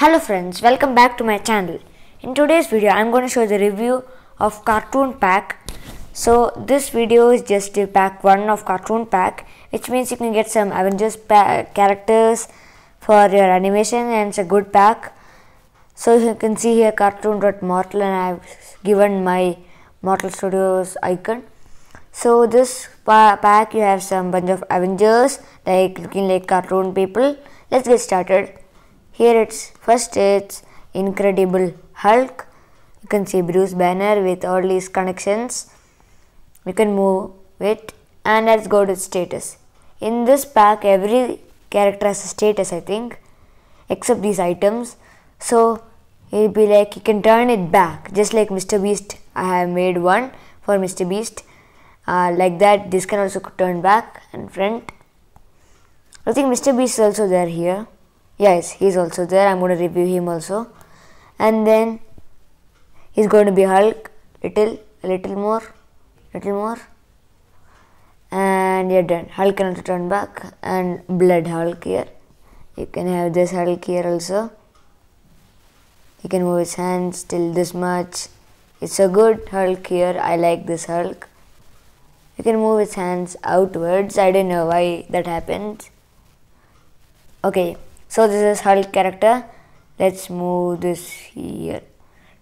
Hello friends, welcome back to my channel. In today's video, I'm going to show the review of Cartoon Pack. So this video is just a pack 1 of Cartoon Pack, which means you can get some Avengers characters for your animation and it's a good pack. So you can see here cartoon.mortal and I've given my Mortal Studios icon. So this pa pack you have some bunch of Avengers like looking like cartoon people. Let's get started. Here it's first it's Incredible Hulk. You can see Bruce Banner with all these connections. You can move it and let's go to status. In this pack every character has a status I think except these items. So it will be like you can turn it back just like Mr. Beast I have made one for Mr. Beast. Uh, like that this can also turn back and front. I think Mr. Beast is also there here yes he's also there i'm going to review him also and then he's going to be hulk little little more little more and you're done hulk can also turn back and blood hulk here you can have this hulk here also he can move his hands till this much it's a good hulk here i like this hulk you can move his hands outwards i don't know why that happened. okay so this is Hulk character. Let's move this here.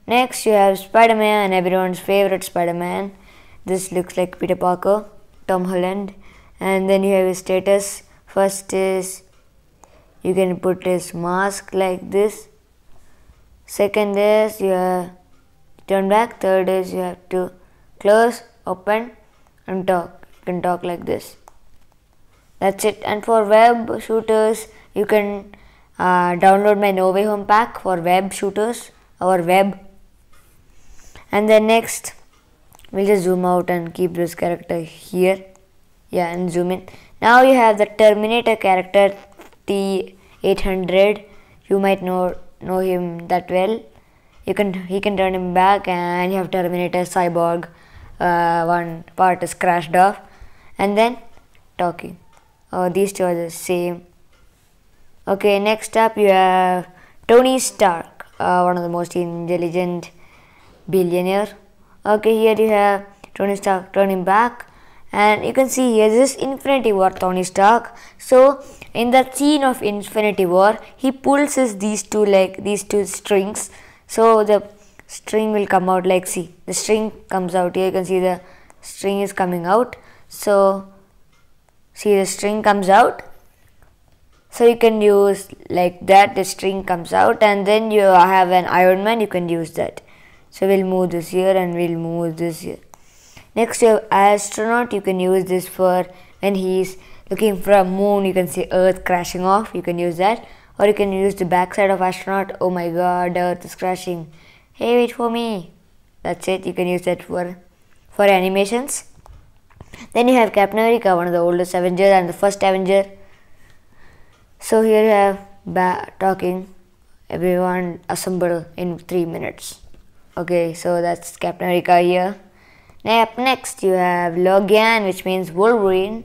Next you have Spider-Man, everyone's favorite Spider-Man. This looks like Peter Parker, Tom Holland. And then you have his status. First is you can put his mask like this. Second is you have turn back. Third is you have to close, open and talk. You can talk like this. That's it. And for web shooters, you can uh, download my No Way Home pack for web shooters or web. And then next, we'll just zoom out and keep this character here. Yeah, and zoom in. Now you have the Terminator character T800. You might know know him that well. You can he can turn him back, and you have Terminator Cyborg. Uh, one part is crashed off, and then talking. Oh, these two are the same Okay, next up you have Tony Stark, uh, one of the most intelligent billionaire. Okay, here you have Tony Stark turning back and you can see here this Infinity War Tony Stark. So in that scene of Infinity War, he pulls his these two like these two strings. So the string will come out like see the string comes out here you can see the string is coming out so see the string comes out so you can use like that the string comes out and then you have an iron man you can use that so we'll move this here and we'll move this here next you have astronaut you can use this for when he's looking for a moon you can see earth crashing off you can use that or you can use the backside of astronaut oh my god earth is crashing hey wait for me that's it you can use that for for animations then you have captain america one of the oldest avengers and the first avenger so here I have ba talking everyone assemble in 3 minutes. Okay, so that's Captain America here. Now up next you have Logan which means Wolverine.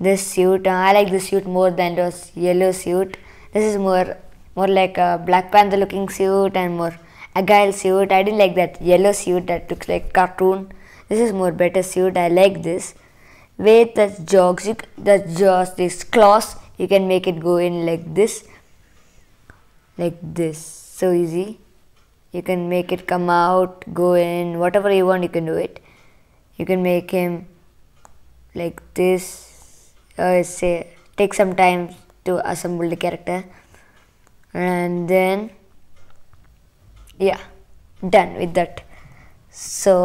This suit, uh, I like this suit more than those yellow suit. This is more more like a Black Panther looking suit and more agile suit. I didn't like that yellow suit that looks like cartoon. This is more better suit. I like this. With the jaws, that jaws, this cloth you can make it go in like this like this so easy you can make it come out go in whatever you want you can do it you can make him like this uh, say take some time to assemble the character and then yeah done with that so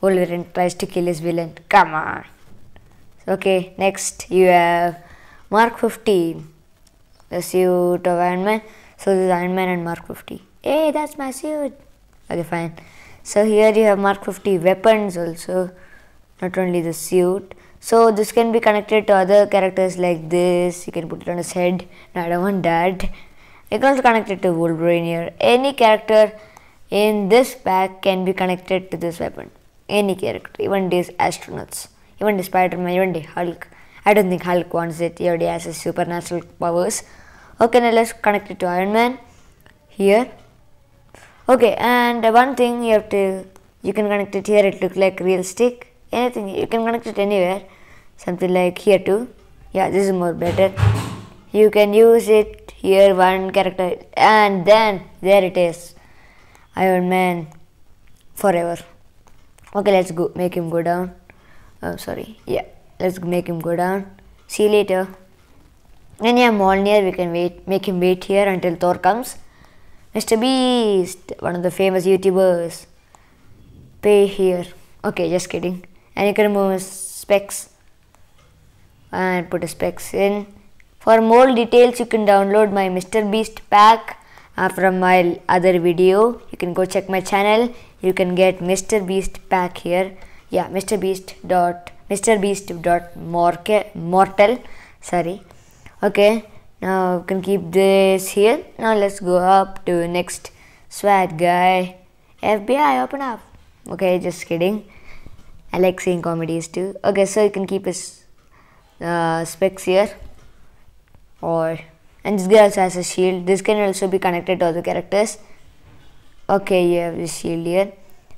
Wolverine tries to kill his villain come on okay next you have Mark 50. The suit of Iron Man. So this is Iron Man and Mark 50. Hey, that's my suit. Okay, fine. So here you have Mark 50 weapons also. Not only the suit. So this can be connected to other characters like this. You can put it on his head. No, I don't want that. You can also connect it to Wolverine here. Any character in this pack can be connected to this weapon. Any character, even these astronauts, even the Spider-Man, even the Hulk. I don't think Hulk wants it. He already has his supernatural powers. Okay, now let's connect it to Iron Man here. Okay, and one thing you have to, you can connect it here. It looks like real stick. Anything you can connect it anywhere. Something like here too. Yeah, this is more better. You can use it here one character, and then there it is, Iron Man, forever. Okay, let's go make him go down. Oh, sorry. Yeah. Let's make him go down. See you later. And yeah, near? we can wait, make him wait here until Thor comes. Mr. Beast, one of the famous YouTubers. Pay here. Okay, just kidding. And you can remove his specs and put specs in. For more details, you can download my Mr. Beast pack uh, from my other video. You can go check my channel. You can get Mr. Beast pack here. Yeah, Mr. Beast dot Mr. Beast dot morke, mortal. Sorry. Okay. Now we can keep this here. Now let's go up to next SWAT guy. FBI, open up. Okay, just kidding. I like seeing comedies too. Okay, so you can keep his uh, specs here. Or and this guy also has a shield. This can also be connected to other characters. Okay, you have the shield here.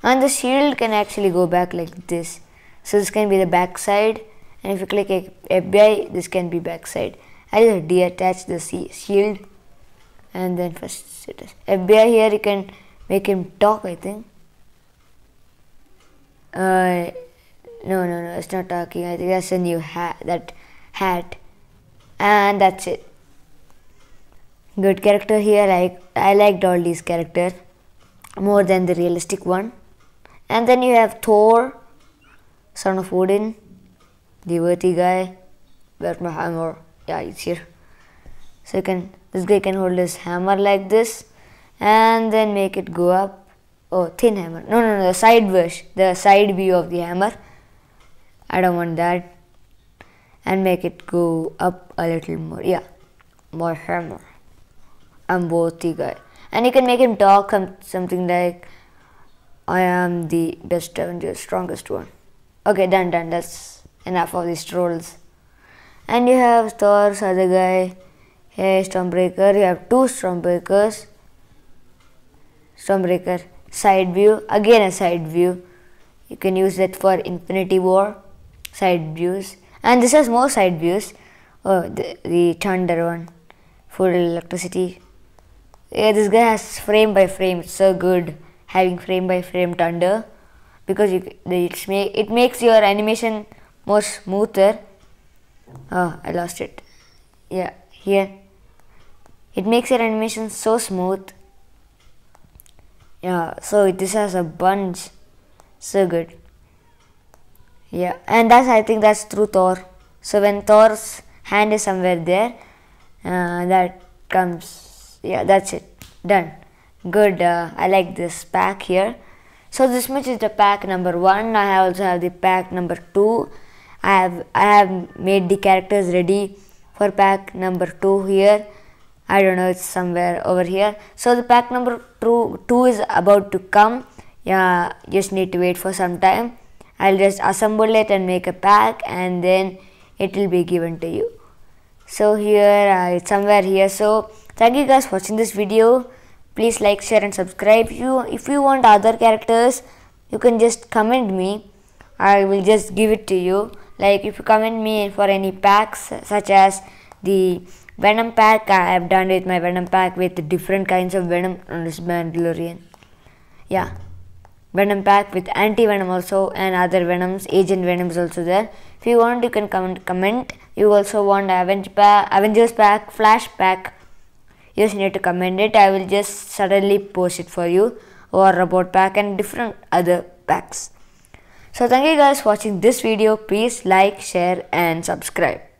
And the shield can actually go back like this so this can be the back side and if you click FBI this can be back side I just deattach the shield and then first status FBI here you can make him talk I think uh, no no no it's not talking I think that's a new hat that hat and that's it good character here like I liked all these characters more than the realistic one and then you have Thor son of Odin, the worthy guy, where my hammer, yeah, it's here. So you can, this guy can hold his hammer like this and then make it go up. Oh, thin hammer. No, no, no, the side version, the side view of the hammer. I don't want that. And make it go up a little more. Yeah, more hammer. I'm worthy guy. And you can make him talk something like, I am the best Avenger, strongest one. Okay, done, done. That's enough of these trolls. And you have Thor's other guy. Hey, Stormbreaker. You have two Stormbreakers. Stormbreaker. Side view. Again a side view. You can use that for Infinity War. Side views. And this has more side views. Oh, the, the Thunder one. Full electricity. Yeah, this guy has frame by frame. It's so good having frame by frame Thunder because you, it's make, it makes your animation more smoother. Oh, I lost it. Yeah, here. It makes your animation so smooth. Yeah, so this has a bunch. So good. Yeah, and that's I think that's through Thor. So when Thor's hand is somewhere there, uh, that comes. Yeah, that's it. Done. Good. Uh, I like this pack here. So this much is the pack number one. I also have the pack number two. I have I have made the characters ready for pack number two here. I don't know, it's somewhere over here. So the pack number two, two is about to come. Yeah, just need to wait for some time. I'll just assemble it and make a pack and then it will be given to you. So here, uh, it's somewhere here. So thank you guys for watching this video please like share and subscribe you if you want other characters you can just comment me I will just give it to you like if you comment me for any packs such as the venom pack I have done with my venom pack with different kinds of venom and mm, this Mandalorian yeah venom pack with anti-venom also and other venoms agent venoms also there if you want you can comment comment you also want avengers pack avengers pack flash pack you just need to comment it i will just suddenly post it for you or about pack and different other packs so thank you guys for watching this video please like share and subscribe